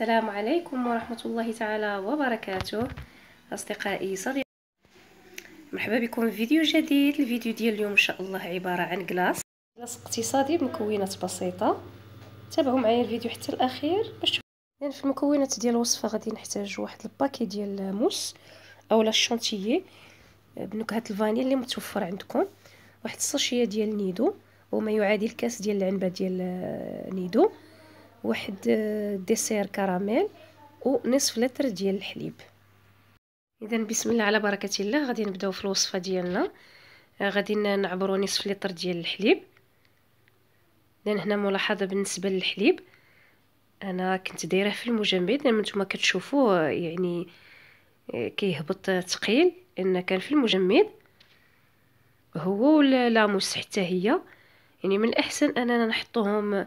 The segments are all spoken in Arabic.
السلام عليكم ورحمة الله تعالى وبركاته أصدقائي صديقي مرحبا بكم في فيديو جديد الفيديو ديال اليوم إن شاء الله عبارة عن كلاص كلاص اقتصادي بمكونات بسيطة تابعوا معايا الفيديو حتى الأخير باش يعني في المكونات ديال الوصفة غادي نحتاج واحد الباكي ديال موس أولا الشونتيي آه، بنكهة الفانيل اللي متوفر عندكم واحد الصاشية ديال نيدو وما يعادل كاس ديال العنبة ديال آه، نيدو واحد آه، ديسير كراميل ونصف لتر ديال الحليب اذا بسم الله على بركه الله غادي نبداو في الوصفه ديالنا آه، غادي نعبروا نصف لتر ديال الحليب لان هنا ملاحظه بالنسبه للحليب انا كنت دايره في المجمد لان نتوما كتشوفوه آه، يعني كيهبط ثقيل لان كان في المجمد هو ولا لاموس حتى هي يعني من الاحسن اننا نحطوهم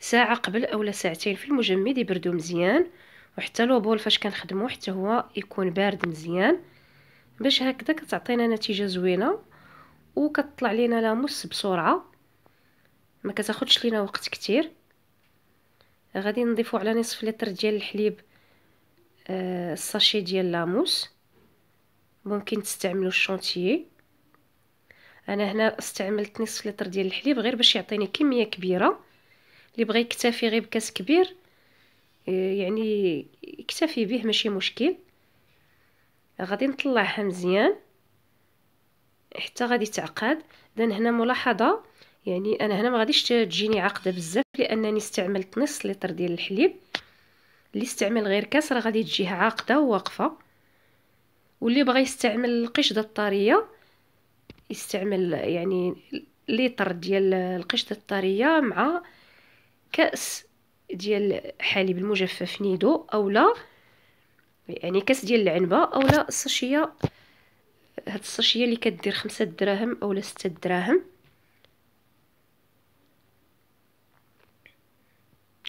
ساعه قبل اولا ساعتين في المجمد يبردو مزيان وحتى لوبول فاش كنخدمو حتى هو يكون بارد مزيان باش هكذا كتعطينا نتيجه زوينه وكتطلع لينا لاموس بسرعه ما كتاخدش لينا وقت كتير غادي نضيفو على نصف لتر ديال الحليب آه، الساشي ديال لاموس ممكن تستعملوا الشونتيي انا هنا استعملت نصف لتر ديال الحليب غير باش يعطيني كميه كبيره اللي بغى يكتفي غير بكاس كبير آه، يعني يكتفي به ماشي مشكل غادي نطلعها مزيان حتى غادي تعقد دان هنا ملاحظه يعني انا هنا ما غاديش تجيني عقده بزاف لانني استعملت نص لتر ديال الحليب اللي استعمل غير كاس راه غادي تجيه عاقده وواقفه واللي بغى يستعمل القشده الطريه يستعمل يعني لتر ديال القشده الطريه مع كأس ديال حليب المجفف نيدو اولا يعني كاس ديال العنبه اولا الساشيه هاد الساشيه اللي كدير خمسة دراهم اولا ستة دراهم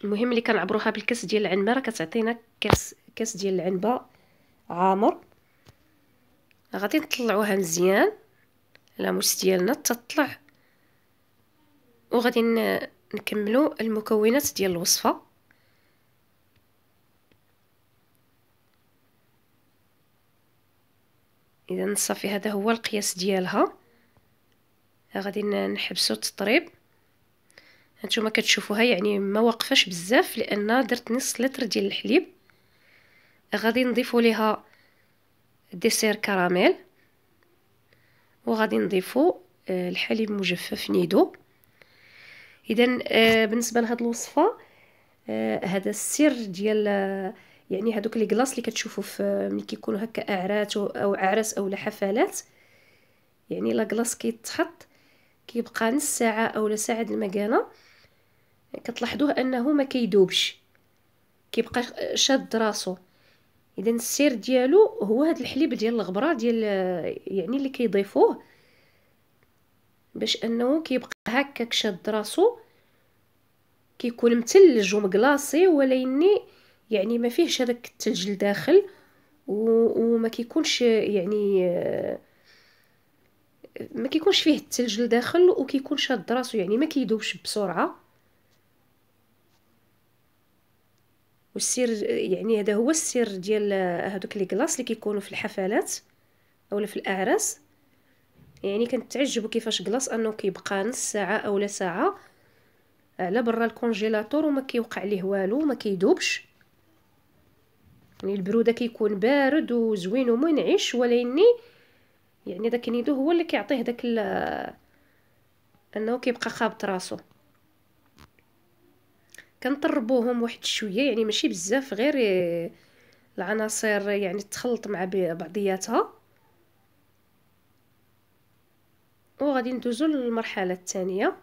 المهم اللي كنعبروها بالكاس ديال العنبه راه كتعطينا كاس كاس ديال العنبه عامر غادي نطلعوها مزيان على موس ديالنا تطلع وغادي نكملو المكونات ديال الوصفه اذا صافي هذا هو القياس ديالها غادي نحبسو التطريب هانتوما كتشوفوها يعني ما واقفاش بزاف لان درت نص لتر ديال الحليب غادي نضيفو ليها ديسير كراميل وغادي نضيفو آه، الحليب مجفف نيدو اذا آه، بالنسبه لهاد الوصفه آه، هذا السر ديال آه، يعني هذوك لي كلاص اللي كتشوفوا في ملي كيكونوا هكا اعراس او اعراس او حفلات يعني لا كلاص كيتحط كيبقى نص ساعه اولا ساعه المكانه كتلاحظوه انه ما كيدوبش كيبقى شاد راسو اذا السر ديالو هو هذا الحليب ديال الغبره ديال يعني اللي كيضيفوه باش انه كيبقى هكاك شاد راسو كيكون متلج ومقلاصي ولكني يعني ما فيهش هذاك الثلج لداخل وما كيكونش يعني ما كيكونش فيه الثلج لداخل وكيكون شاد راسو يعني ما كيدوبش بسرعه والسر يعني هذا هو السر ديال هذوك لي كلاص اللي كيكونوا في الحفلات اولا في الاعراس يعني كنتعجب كيفاش كلاص انه كيبقى نص ساعه اولا ساعه على آه، برا الكونجيلاتور وما كيوقع ليه والو ما كيدوبش يعني البروده كيكون بارد وزوين ومنعش ولكني يعني داك نيدو هو اللي كيعطيه داك آه، انه كيبقى خابط راسو كنطربوهم واحد شويه يعني ماشي بزاف غير آه، العناصر يعني تخلط مع بعضياتها وغادي ندوزو للمرحله الثانيه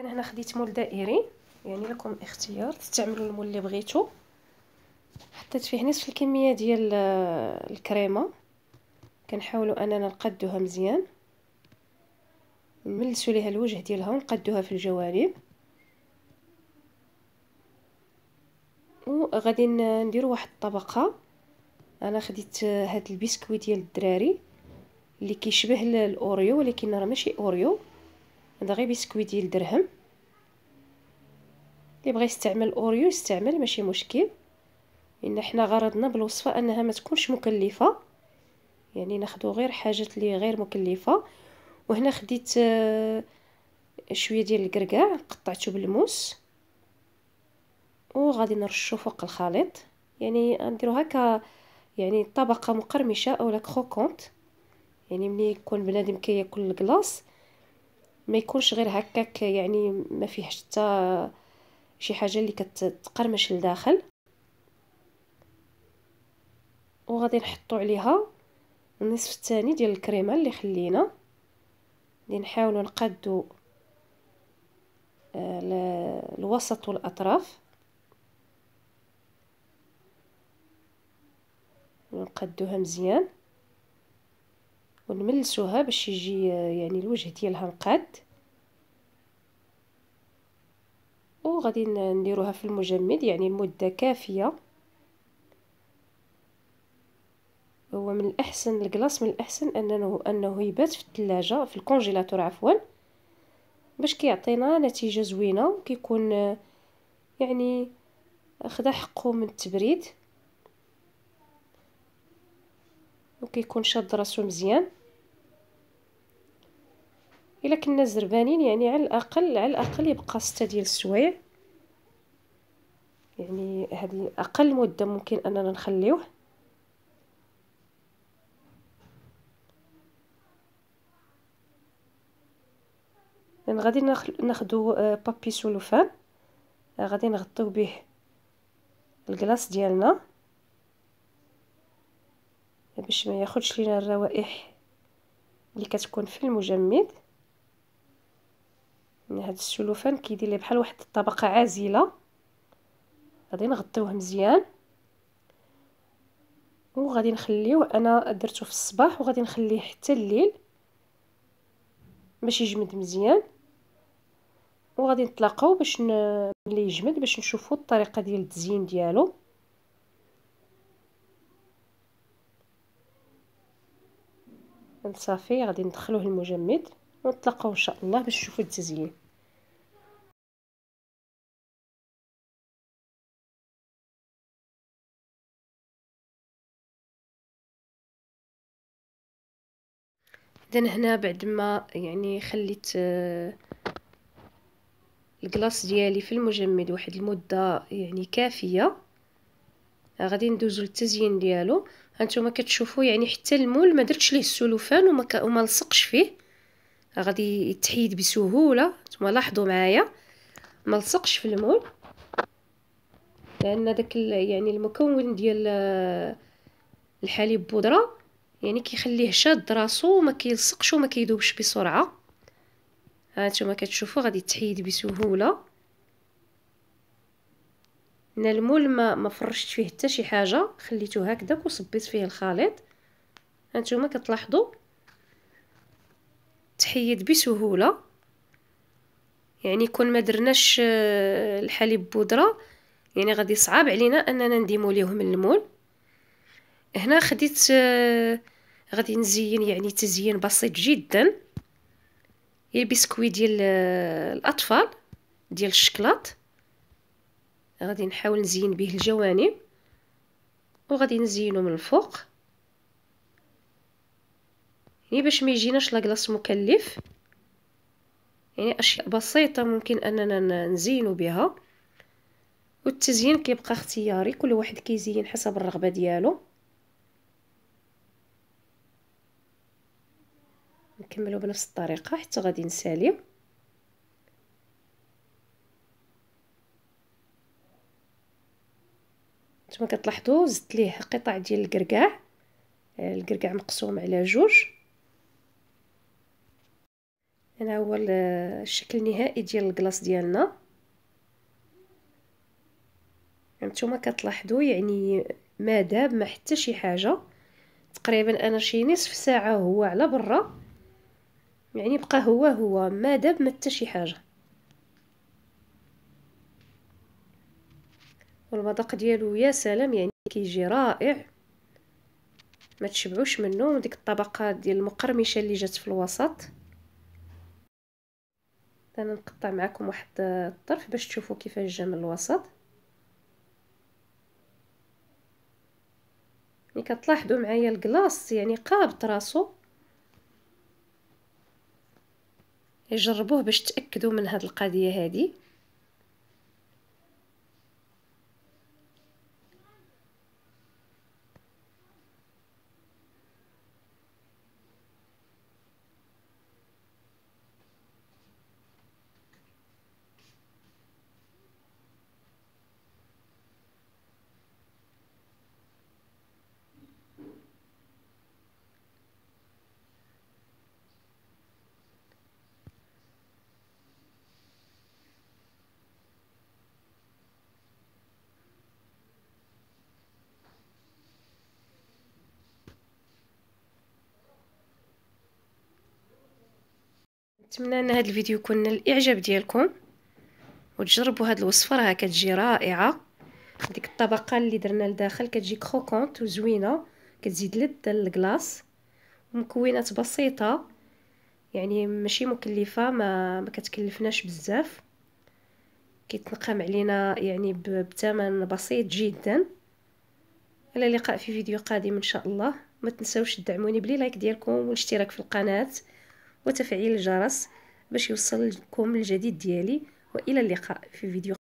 انا هنا خديت مول دائري يعني لكم اختيار تستعملوا المول اللي بغيتو حطيت فيه نصف الكميه ديال آه، الكريمه كنحاولوا اننا نقدوها مزيان نملسوا ليها الوجه ديالها ونقدوها في الجوانب وغادي نديروا واحد الطبقه انا خديت آه، هاد البسكويت ديال الدراري اللي كيشبه الاوريو ولكن راه ماشي اوريو هذا غير بسكوي ديال درهم اللي بغى يستعمل اوريو يستعمل ماشي مشكل لان حنا غرضنا بالوصفه انها ما تكونش مكلفه يعني ناخذ غير حاجات اللي غير مكلفه وهنا خديت آه، شويه ديال الكركاع قطعته بالموس وغادي نرشو فوق الخليط يعني نديرو هكا يعني طبقه مقرمشه اولا كروكونت يعني ملي يكون بنادم كياكل الكلاص ما يكونش غير هكاك يعني ما فيه حتى شي حاجه اللي كتقرمش لداخل وغادي نحطو عليها النصف الثاني ديال الكريمه اللي خلينا اللي نحاولوا نقادو آه، الوسط والاطراف نقدوها مزيان ونملسوها باش يجي يعني الوجه ديالها مقاد وغادي نديروها في المجمد يعني مده كافيه هو من الاحسن الكلاص من الاحسن انه انه يبات في الثلاجه في الكونجيلاتور عفوا باش كيعطينا نتيجه زوينه وكيكون يعني خدا حقه من التبريد وكيكون شاد راسو مزيان الا كنا زربانين يعني على الاقل على الاقل يبقى ستة ديال السوايع يعني هذه اقل مده ممكن اننا نخليوه يعني غادي ناخدو آه، بابي سولوفان آه، غادي نغطيو به الكلاص ديالنا باش ما ياخذش لينا الروائح اللي كتكون في المجمد يعني هاد السلوفان كيدير ليه بحال واحد الطبقه عازله غادي نغطيوه مزيان وغادي نخليوه انا درتو في الصباح وغادي نخليه حتى الليل باش يجمد مزيان وغادي نطلقوه باش ن... ملي يجمد باش نشوفوا الطريقه ديال التزيين ديالو صافي غادي ندخلوه المجمد ونطلقوه ان شاء الله باش نشوفوا التزيين اذا هنا بعد ما يعني خليت آه، الكلاص ديالي في المجمد واحد المده يعني كافيه آه، غادي ندوزو للتزيين ديالو هانتوما كتشوفوا يعني حتى المول ما درتش ليه السلوفان وما ك... وما لصقش فيه آه، غادي يتحيد بسهوله نتوما لاحظوا معايا ما لصقش في المول لان داك يعني المكون ديال الحليب بودره يعني كيخليه شاد راسو وما كيلصقش وما كيذوبش بسرعه ها نتوما كتشوفوا غادي تحيد بسهوله من المول ما ما فرشت فيه حتى شي حاجه خليته هكذاك وصبيت فيه الخليط ها نتوما كتلاحظوا تحيد بسهوله يعني كون ما درناش آه، الحليب بودره يعني غادي صعاب علينا اننا نديمو ليهم المول هنا خديت آه، غادي نزين يعني تزيين بسيط جدا هي بسكوي ديال آه، الاطفال ديال الشكلاط غادي نحاول نزين به الجوانب وغادي نزينو من الفوق يعني باش ما يجيناش لاكلاص مكلف يعني اشياء بسيطه ممكن اننا نزينو بها والتزيين كيبقى اختياري كل واحد كيزين حسب الرغبه ديالو نكملو بنفس الطريقه حتى غادي نساليو نتوما كتلاحظوا زدت ليه قطع ديال الكركاع الكركاع آه، مقسوم على جوج هنا هو الشكل النهائي ديال الكلاص ديالنا نتوما كتلاحظوا يعني ما داب ما حتى شي حاجه تقريبا انا شي نصف ساعه هو على برا يعني بقى هو هو ما داب ما حتى شي حاجه والمذاق ديالو يا سلام يعني كيجي رائع ما تشبعوش منه ديك الطبقه ديال المقرمشه اللي جات في الوسط انا نقطع معكم واحد الطرف باش تشوفوا كيفاش جا من الوسط يعني كتلاحظوا معايا الكلاص يعني قابط راسو جربوه باش تاكدوا من هذه القضيه هذه نتمنى ان هذا الفيديو يكون نال الاعجاب ديالكم وتجربوا هذه الوصفه راه كتجي رائعه ديك الطبقه اللي درنا لداخل كتجي كروكونت وزوينه كتزيد لذه للكلاص ومكونات بسيطه يعني ماشي مكلفه ما ما كتكلفناش بزاف كيتنقم علينا يعني بثمن بسيط جدا الى اللقاء في فيديو قادم ان شاء الله ما تنسوش تدعموني بلي لايك ديالكم والاشتراك في القناه وتفعيل الجرس باش يوصلكم الجديد ديالي والى اللقاء في فيديو